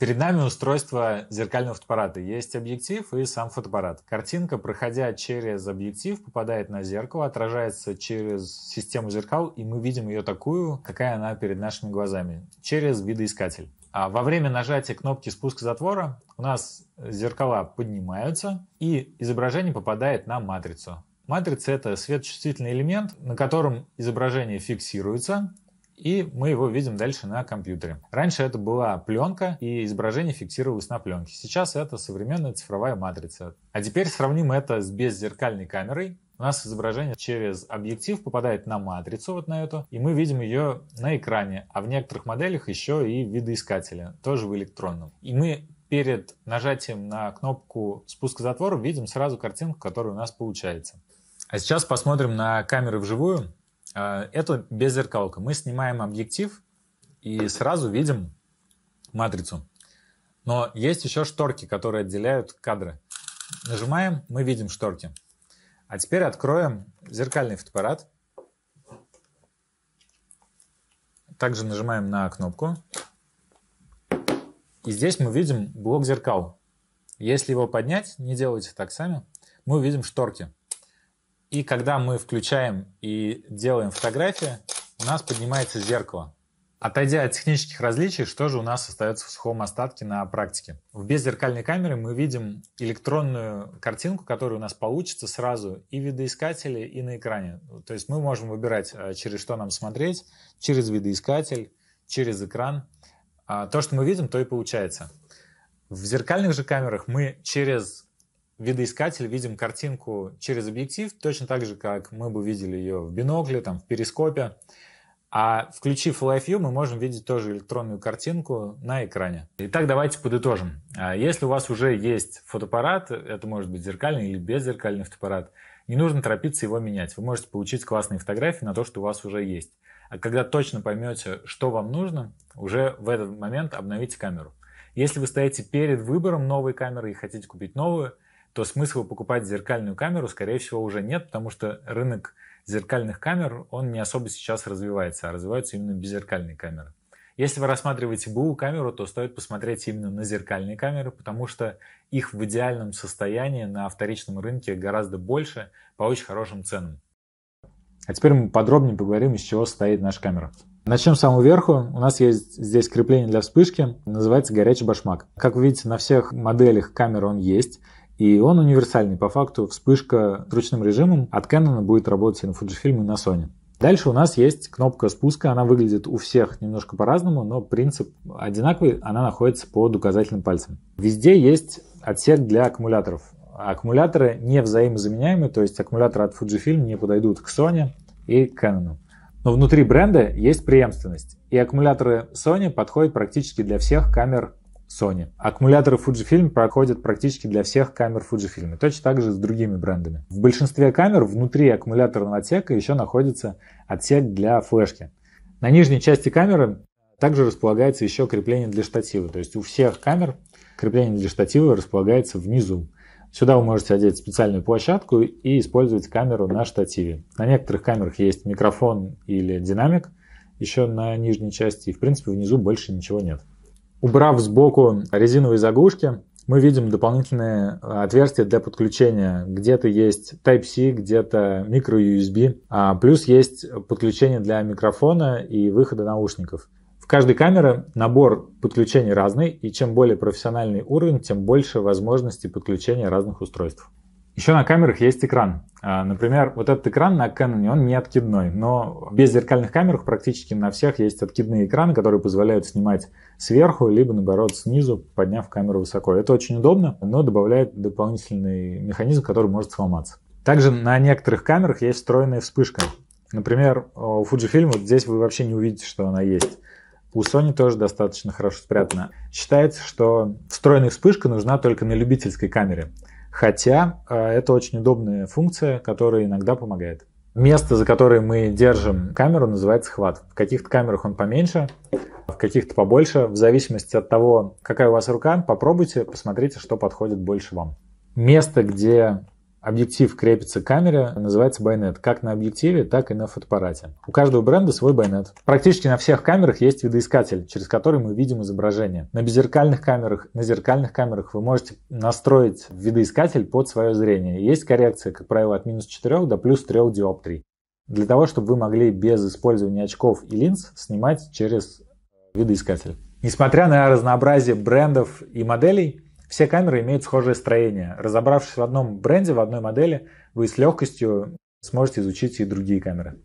Перед нами устройство зеркального фотоаппарата. Есть объектив и сам фотоаппарат. Картинка, проходя через объектив, попадает на зеркало, отражается через систему зеркал, и мы видим ее такую, какая она перед нашими глазами, через видоискатель. А во время нажатия кнопки спуска затвора у нас зеркала поднимаются, и изображение попадает на матрицу. Матрица — это светочувствительный элемент, на котором изображение фиксируется, и мы его видим дальше на компьютере. Раньше это была пленка, и изображение фиксировалось на пленке. Сейчас это современная цифровая матрица. А теперь сравним это с беззеркальной камерой. У нас изображение через объектив попадает на матрицу, вот на эту, и мы видим ее на экране, а в некоторых моделях еще и видоискателя, тоже в электронном. И мы перед нажатием на кнопку спуска затвора видим сразу картинку, которая у нас получается. А сейчас посмотрим на камеры вживую. А, это беззеркалка. Мы снимаем объектив и сразу видим матрицу. Но есть еще шторки, которые отделяют кадры. Нажимаем, мы видим шторки. А теперь откроем зеркальный фотоаппарат. Также нажимаем на кнопку. И здесь мы видим блок зеркал. Если его поднять, не делайте так сами, мы увидим шторки. И когда мы включаем и делаем фотографии, у нас поднимается зеркало. Отойдя от технических различий, что же у нас остается в сухом остатке на практике? В беззеркальной камере мы видим электронную картинку, которая у нас получится сразу и в видоискателе, и на экране. То есть мы можем выбирать, э, через что нам смотреть, через видоискатель, через экран. А то, что мы видим, то и получается. В зеркальных же камерах мы через видоискатель видим картинку через объектив, точно так же, как мы бы видели ее в бинокле, там, в перископе. А включив Live View, мы можем видеть тоже электронную картинку на экране. Итак, давайте подытожим. А если у вас уже есть фотоаппарат, это может быть зеркальный или беззеркальный фотоаппарат, не нужно торопиться его менять. Вы можете получить классные фотографии на то, что у вас уже есть. А когда точно поймете, что вам нужно, уже в этот момент обновите камеру. Если вы стоите перед выбором новой камеры и хотите купить новую – то смысла покупать зеркальную камеру, скорее всего, уже нет, потому что рынок зеркальных камер, он не особо сейчас развивается, а развиваются именно беззеркальные камеры. Если вы рассматриваете БУ камеру, то стоит посмотреть именно на зеркальные камеры, потому что их в идеальном состоянии на вторичном рынке гораздо больше по очень хорошим ценам. А теперь мы подробнее поговорим, из чего состоит наша камера. Начнем с самого верху. У нас есть здесь крепление для вспышки, называется горячий башмак. Как вы видите, на всех моделях камер он есть. И он универсальный по факту. Вспышка с ручным режимом от Canon будет работать и на Fujifilm, и на Sony. Дальше у нас есть кнопка спуска, она выглядит у всех немножко по-разному, но принцип одинаковый, она находится под указательным пальцем. Везде есть отсек для аккумуляторов. Аккумуляторы не взаимозаменяемы, то есть аккумуляторы от Fujifilm не подойдут к Sony и Canon. Но внутри бренда есть преемственность, и аккумуляторы Sony подходят практически для всех камер Sony. Аккумуляторы Fujifilm проходят практически для всех камер Fujifilm, и точно так же с другими брендами. В большинстве камер внутри аккумуляторного отсека еще находится отсек для флешки. На нижней части камеры также располагается еще крепление для штатива, то есть у всех камер крепление для штатива располагается внизу. Сюда вы можете одеть специальную площадку и использовать камеру на штативе. На некоторых камерах есть микрофон или динамик еще на нижней части, и в принципе внизу больше ничего нет. Убрав сбоку резиновые заглушки, мы видим дополнительные э, отверстия для подключения. Где-то есть Type-C, где-то micro-USB, а плюс есть подключение для микрофона и выхода наушников. В каждой камере набор подключений разный, и чем более профессиональный уровень, тем больше возможностей подключения разных устройств. Еще на камерах есть экран. А, например, вот этот экран на Canon, он не откидной, но без зеркальных камер практически на всех есть откидные экраны, которые позволяют снимать сверху, либо наоборот снизу, подняв камеру высоко. Это очень удобно, но добавляет дополнительный механизм, который может сломаться. Также на некоторых камерах есть встроенная вспышка. Например, у Fujifilm вот здесь вы вообще не увидите, что она есть. У Sony тоже достаточно хорошо спрятана. Считается, что встроенная вспышка нужна только на любительской камере. Хотя а, это очень удобная функция, которая иногда помогает. Место, за которое мы держим камеру, называется хват. В каких-то камерах он поменьше, в каких-то побольше. В зависимости от того, какая у вас рука, попробуйте, посмотрите, что подходит больше вам. Место, где Объектив крепится к камере, называется байонет, как на объективе, так и на фотоаппарате. У каждого бренда свой байонет. Практически на всех камерах есть видоискатель, через который мы видим изображение. На беззеркальных камерах, на зеркальных камерах вы можете настроить видоискатель под свое зрение. Есть коррекция, как правило, от минус 4 до плюс 3 диоптрий. Для того, чтобы вы могли без использования очков и линз снимать через видоискатель. Несмотря на разнообразие брендов и моделей, все камеры имеют схожее строение. Разобравшись в одном бренде, в одной модели, вы с легкостью сможете изучить и другие камеры.